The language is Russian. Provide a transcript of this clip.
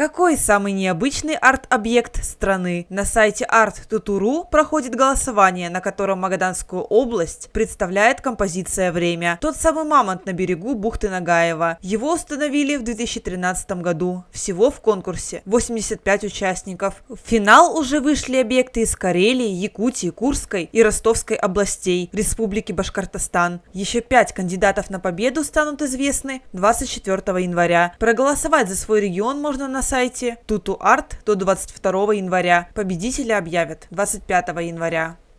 Какой самый необычный арт-объект страны? На сайте ArtTuturu проходит голосование, на котором Магаданскую область представляет композиция «Время». Тот самый мамонт на берегу бухты Нагаева. Его установили в 2013 году. Всего в конкурсе 85 участников. В финал уже вышли объекты из Карелии, Якутии, Курской и Ростовской областей, Республики Башкортостан. Еще пять кандидатов на победу станут известны 24 января. Проголосовать за свой регион можно на сайте tutuart до 22 января. Победителя объявят 25 января.